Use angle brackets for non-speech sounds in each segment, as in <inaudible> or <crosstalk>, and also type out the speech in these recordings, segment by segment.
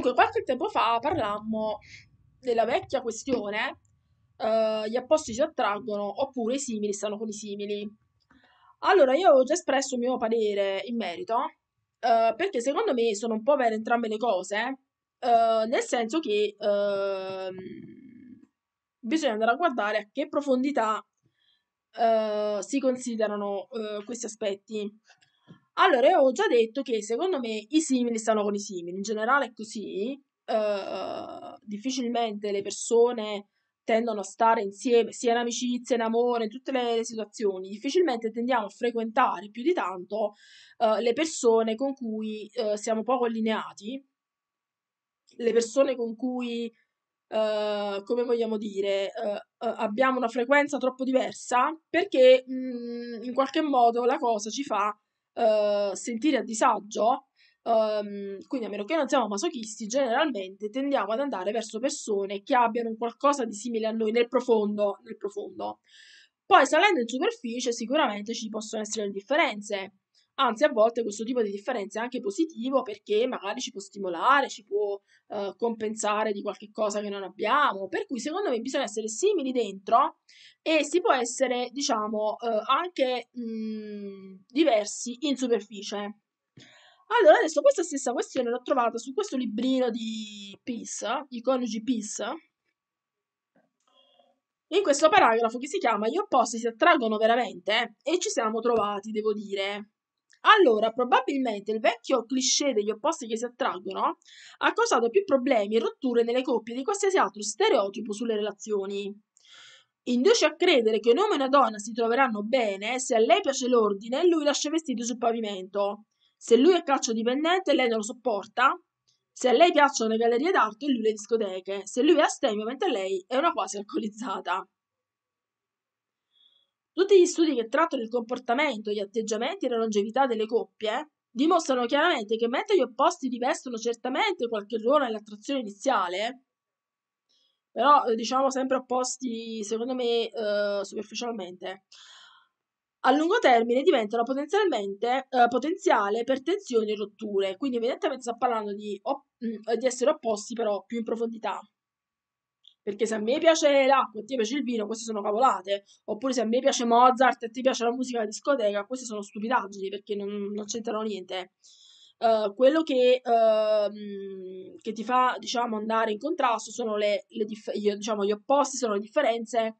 Dunque, qualche tempo fa parlammo della vecchia questione Uh, gli apposti si attraggono oppure i simili stanno con i simili. Allora, io avevo già espresso il mio parere in merito, uh, perché secondo me sono un po' vere entrambe le cose, uh, nel senso che ehm, bisogna andare a guardare a che profondità si considerano questi aspetti. Allora, io ho già detto che secondo me i simili stanno con i simili, in generale è così, uh, difficilmente le persone tendono a stare insieme, sia in amicizia, in amore, in tutte le, le situazioni, difficilmente tendiamo a frequentare più di tanto uh, le persone con cui uh, siamo poco allineati, le persone con cui, come vogliamo dire, abbiamo una frequenza troppo diversa, perché mh, mm, in qualche modo la cosa ci fa eh, sentire a disagio, um, quindi a meno che non siamo masochisti, generalmente tendiamo ad andare verso persone che abbiano qualcosa di simile a noi nel profondo. Nel profondo. Poi salendo in superficie sicuramente ci possono essere differenze, Anzi, a volte questo tipo di differenza è anche positivo perché magari ci può stimolare, ci può eh, compensare di qualche cosa che non abbiamo. Per cui, secondo me, bisogna essere simili dentro e si può essere, diciamo, eh, anche mh, diversi in superficie. Allora, adesso questa stessa questione l'ho trovata su questo librino di Peace, di coniugi Peace, in questo paragrafo che si chiama Gli opposti si attraggono veramente eh, e ci siamo trovati, devo dire. Allora, probabilmente il vecchio cliché degli opposti che si attraggono ha causato più problemi e rotture nelle coppie di qualsiasi altro stereotipo sulle relazioni. Induce a credere che un uomo e una donna si troveranno bene se a lei piace l'ordine e lui lascia i vestiti sul pavimento. Se lui è calcio dipendente e lei non lo sopporta. Se a lei piacciono le gallerie d'arte e lui le discoteche. Se lui è astemio mentre lei è una quasi alcolizzata. Tutti gli studi che trattano il comportamento, gli atteggiamenti e la longevità delle coppie eh, dimostrano chiaramente che mentre gli opposti rivestono certamente qualche ruolo nell'attrazione iniziale, però eh, diciamo sempre opposti, secondo me, eh, superficialmente, a lungo termine diventano potenzialmente eh, potenziale per tensioni e rotture. Quindi, evidentemente, sta parlando di, op- mm, di essere opposti, però più in profondità. Perché se a me piace l'acqua e ti piace il vino, queste sono cavolate. Oppure se a me piace Mozart e ti piace la musica della discoteca, queste sono stupidaggini perché non, non c'entrano niente. Uh, quello che, uh, che, ti fa diciamo, andare in contrasto sono le, le dif- gli, diciamo, gli opposti, sono le differenze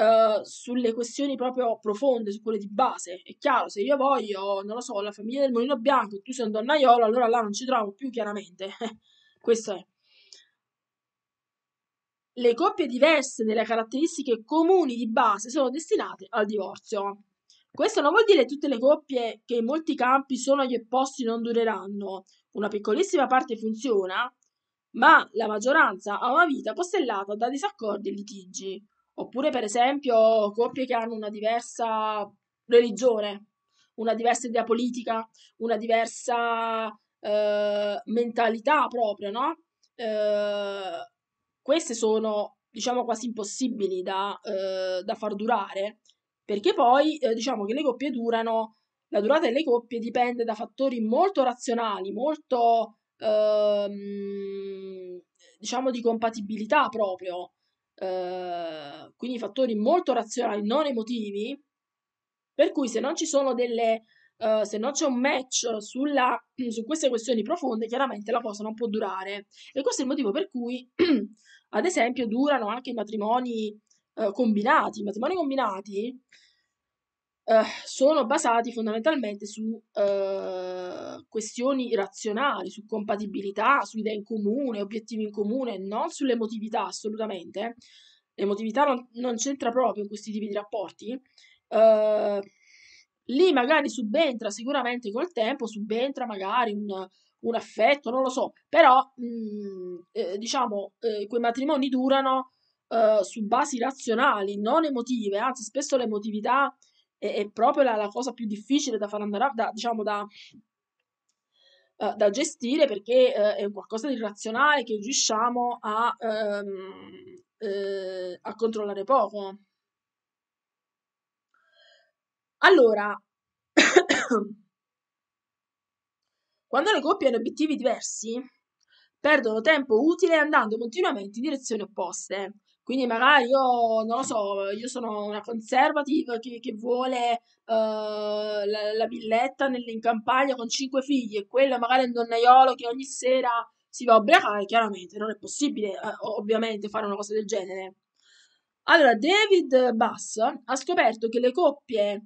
uh, sulle questioni proprio profonde, su quelle di base. È chiaro, se io voglio, non lo so, la famiglia del Molino bianco e tu sei un donnaiolo, allora là non ci trovo più chiaramente. <laughs> Questo è le coppie diverse nelle caratteristiche comuni di base sono destinate al divorzio. Questo non vuol dire che tutte le coppie che in molti campi sono agli opposti non dureranno, una piccolissima parte funziona, ma la maggioranza ha una vita costellata da disaccordi e litigi, oppure per esempio coppie che hanno una diversa religione, una diversa idea politica, una diversa eh, mentalità proprio, no? Eh, queste sono, diciamo, quasi impossibili da, eh, da far durare, perché poi eh, diciamo che le coppie durano, la durata delle coppie dipende da fattori molto razionali, molto, ehm, diciamo, di compatibilità proprio, eh, quindi fattori molto razionali, non emotivi, per cui se non ci sono delle... Uh, se non c'è un match sulla, <clears throat> su queste questioni profonde, chiaramente la cosa non può durare. E questo è il motivo per cui <clears throat> Ad esempio, durano anche i matrimoni eh, combinati. I matrimoni combinati eh, sono basati fondamentalmente su eh, questioni razionali, su compatibilità, su idee in comune, obiettivi in comune, non sull'emotività assolutamente. L'emotività non, non c'entra proprio in questi tipi di rapporti. Eh, lì magari subentra sicuramente col tempo, subentra magari un un affetto, non lo so, però mh, mm, eh, diciamo eh, quei matrimoni durano eh, su basi razionali, non emotive, anzi spesso l'emotività è, è proprio la, la, cosa più difficile da far andare, da, diciamo da, eh, da gestire perché eh, è qualcosa di razionale che riusciamo a, ehm, eh, a controllare poco. Allora, <coughs> Quando le coppie hanno obiettivi diversi, perdono tempo utile andando continuamente in direzioni opposte. Quindi magari io, non lo so, io sono una conservative che, che vuole uh, la, la, villetta nel, in campagna con cinque figli e quella magari è un donnaiolo che ogni sera si va a ubriacare, chiaramente non è possibile eh, ovviamente fare una cosa del genere. Allora, David Bass ha scoperto che le coppie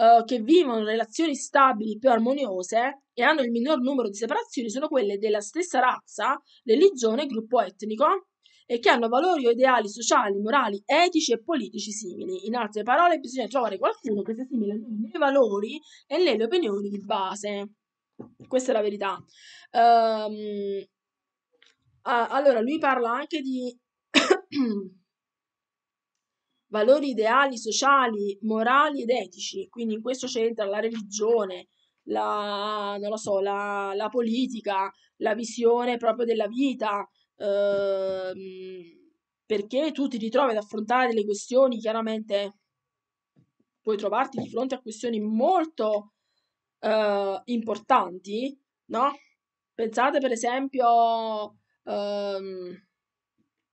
eh, che vivono relazioni stabili più armoniose e hanno il minor numero di separazioni sono quelle della stessa razza, religione e gruppo etnico e che hanno valori o ideali sociali, morali, etici e politici simili. In altre parole, bisogna trovare qualcuno che sia simile nei valori e nelle opinioni di base. Questa è la verità. Um, allora, lui parla anche di <clears throat> valori ideali, sociali, morali ed etici. Quindi in questo c'entra la religione, la, so, la, la politica, la visione proprio della vita, ehm, perché tu ti ritrovi ad affrontare delle questioni, chiaramente puoi trovarti di fronte a questioni molto eh, importanti, no? Pensate per esempio... Ehm,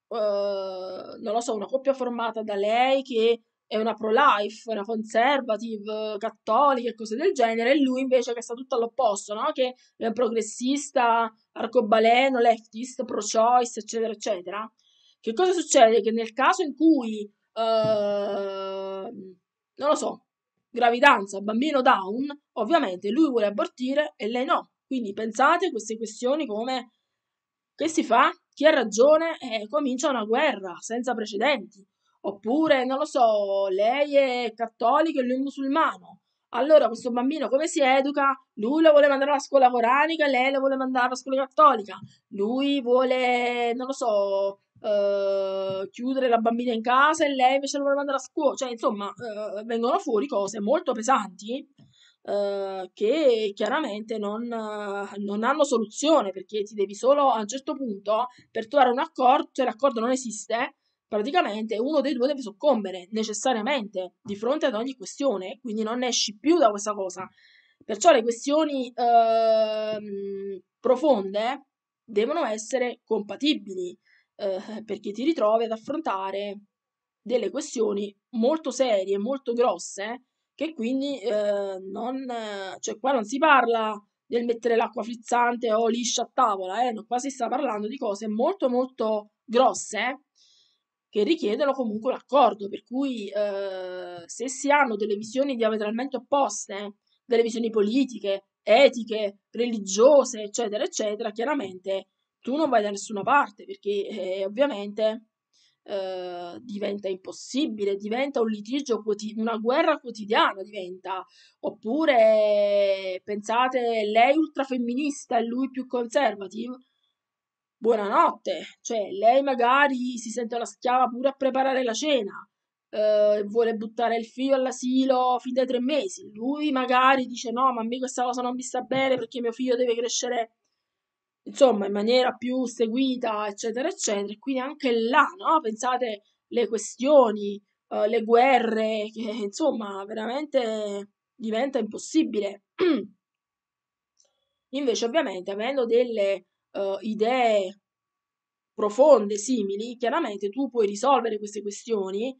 Uhm, non lo so, una coppia formata da lei che è una pro-life, una conservative, eh, cattolica e cose del genere, e lui invece che sta tutto all'opposto, no? che è un progressista, arcobaleno, leftist, pro-choice, eccetera, eccetera. Che cosa succede? Che nel caso in cui, eh, non lo so, gravidanza, bambino down, ovviamente lui vuole abortire e lei no. Quindi pensate a queste questioni come che si fa chi ha ragione eh, comincia una guerra senza precedenti. Oppure, non lo so, lei è cattolico e lui è musulmano. Allora questo bambino come si educa? Lui lo vuole mandare alla scuola coranica, lei lo vuole mandare alla scuola cattolica. Lui vuole, non lo so, eh, chiudere la bambina in casa e lei invece lo vuole mandare a scuola. Cioè, insomma, eh, vengono fuori cose molto pesanti eh, che chiaramente non, eh, non, hanno soluzione perché ti devi solo a un certo punto per trovare un accordo, cioè l'accordo non esiste, praticamente uno dei due deve soccombere necessariamente di fronte ad ogni questione, quindi non esci più da questa cosa. Perciò le questioni eh, profonde devono essere compatibili eh, perché ti ritrovi ad affrontare delle questioni molto serie, molto grosse, che quindi eh, non, eh, cioè qua non si parla del mettere l'acqua frizzante o liscia a tavola, eh, no, qua si sta parlando di cose molto molto grosse che richiedono comunque un accordo, per cui eh, se si hanno delle visioni diametralmente opposte, delle visioni politiche, etiche, religiose, eccetera, eccetera, chiaramente tu non vai da nessuna parte perché eh, ovviamente eh, diventa impossibile, diventa un litigio, quotid- una guerra quotidiana diventa. Oppure pensate lei ultrafemminista e lui più conservative? Buonanotte, cioè lei magari si sente la schiava pure a preparare la cena. Uh, vuole buttare il figlio all'asilo fin dai tre mesi. Lui magari dice: No, ma a me questa cosa non mi sta bene perché mio figlio deve crescere insomma in maniera più seguita, eccetera, eccetera. E quindi anche là, no? pensate le questioni, uh, le guerre, che insomma veramente diventa impossibile. <clears throat> Invece ovviamente avendo delle uh, idee profonde, simili, chiaramente tu puoi risolvere queste questioni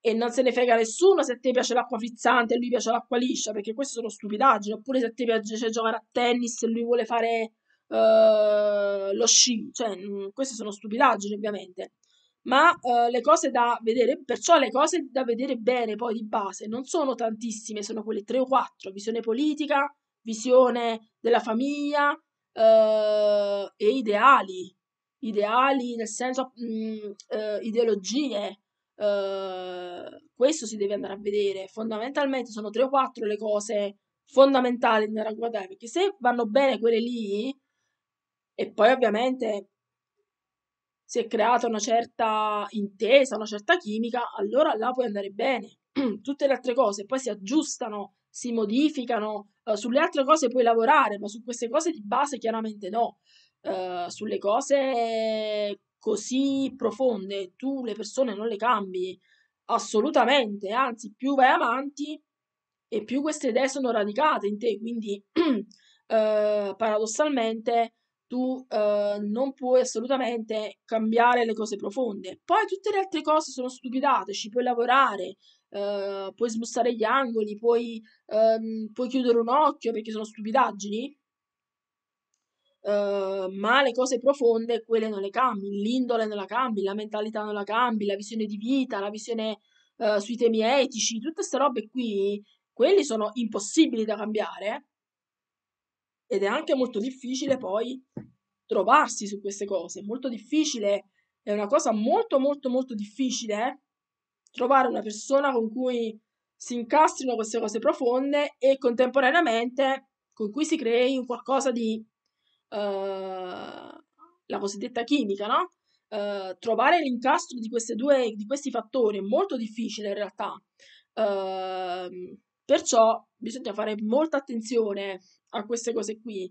e non se ne frega nessuno se a te piace l'acqua frizzante e lui piace l'acqua liscia, perché queste sono stupidaggini, oppure se a te piace giocare a tennis e lui vuole fare uh, lo sci, cioè mh, mm, queste sono stupidaggini ovviamente, ma uh, le cose da vedere, perciò le cose da vedere bene poi di base non sono tantissime, sono quelle 3 o 4, visione politica, visione della famiglia uh, e ideali, ideali nel senso mh, mm, ideologie, Uh, questo si deve andare a vedere. Fondamentalmente sono 3 o 4 le cose fondamentali da guardare, perché se vanno bene quelle lì, e poi ovviamente si è creata una certa intesa, una certa chimica, allora là puoi andare bene. <clears throat> Tutte le altre cose poi si aggiustano, si modificano, uh, sulle altre cose puoi lavorare, ma su queste cose di base chiaramente no. Uh, sulle cose così profonde tu le persone non le cambi assolutamente, anzi più vai avanti e più queste idee sono radicate in te, quindi uh, <clears throat> paradossalmente tu eh, non puoi assolutamente cambiare le cose profonde. Poi tutte le altre cose sono stupidate, ci puoi lavorare, eh, puoi smussare gli angoli, puoi, ehm, puoi, chiudere un occhio perché sono stupidaggini. Eh, ma le cose profonde quelle non le cambi, l'indole non la cambi, la mentalità non la cambi, la visione di vita, la visione eh, sui temi etici, tutte queste robe qui, quelli sono impossibili da cambiare ed è anche molto difficile poi trovarsi su queste cose, molto difficile, è una cosa molto molto molto difficile eh, trovare una persona con cui si incastrino queste cose profonde e contemporaneamente con cui si crei un qualcosa di uh, la cosiddetta chimica, no? Uh, trovare l'incastro di, due, di questi fattori è molto difficile in realtà. Uh, perciò bisogna fare molta attenzione a queste cose qui.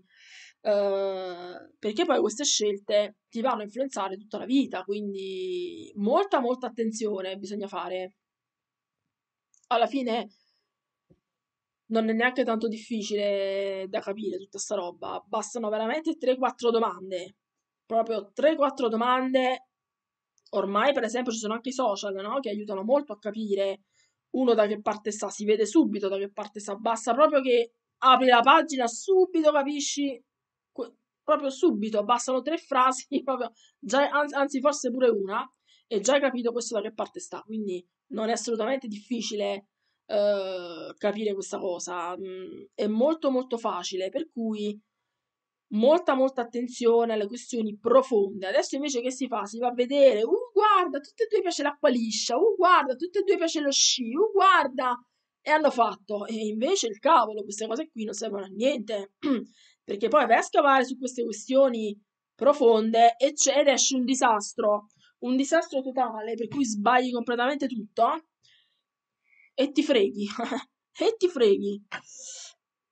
Uh, perché poi queste scelte ti vanno a influenzare tutta la vita, quindi molta, molta attenzione bisogna fare. Alla fine non è neanche tanto difficile da capire tutta sta roba, bastano veramente 3-4 domande, proprio 3-4 domande. Ormai, per esempio, ci sono anche i social no? che aiutano molto a capire uno da che parte sta, si vede subito da che parte sta, basta proprio che apri la pagina subito capisci proprio subito bastano tre frasi <laughs> proprio, già, anzi forse pure una e già hai capito questo da che parte sta quindi non è assolutamente difficile eh, capire questa cosa mm, è molto molto facile per cui molta molta attenzione alle questioni profonde adesso invece che si fa si va a vedere uh guarda tutte e due piace l'acqua liscia uh guarda tutte e due piace lo sci uh guarda e hanno fatto, e invece il cavolo, queste cose qui non servono a niente, <clears throat> perché poi vai a scavare su queste questioni profonde e c'è ed esce un disastro, un disastro totale per cui sbagli completamente tutto e ti freghi, <laughs> e ti freghi.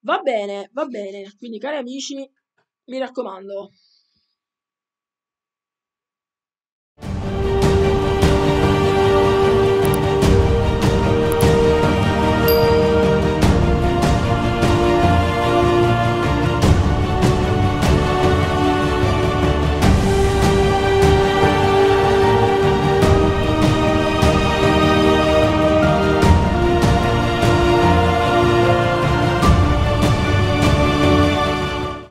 Va bene, va bene, quindi cari amici, mi raccomando,